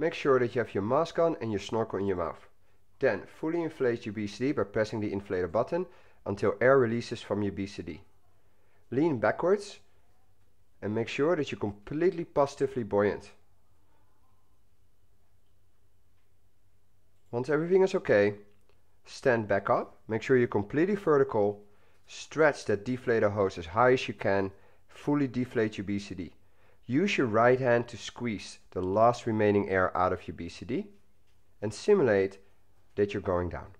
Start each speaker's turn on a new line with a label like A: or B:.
A: Make sure
B: that you have your mask on and your snorkel in your mouth. Then fully inflate your BCD by pressing the inflator button until air releases from your BCD. Lean backwards and make sure that you're completely positively buoyant. Once everything is okay, stand back up, make sure you're completely vertical, stretch that deflator hose as high as you can, fully deflate your BCD. Use your right hand to squeeze the last remaining air out of your BCD and simulate that you're going down.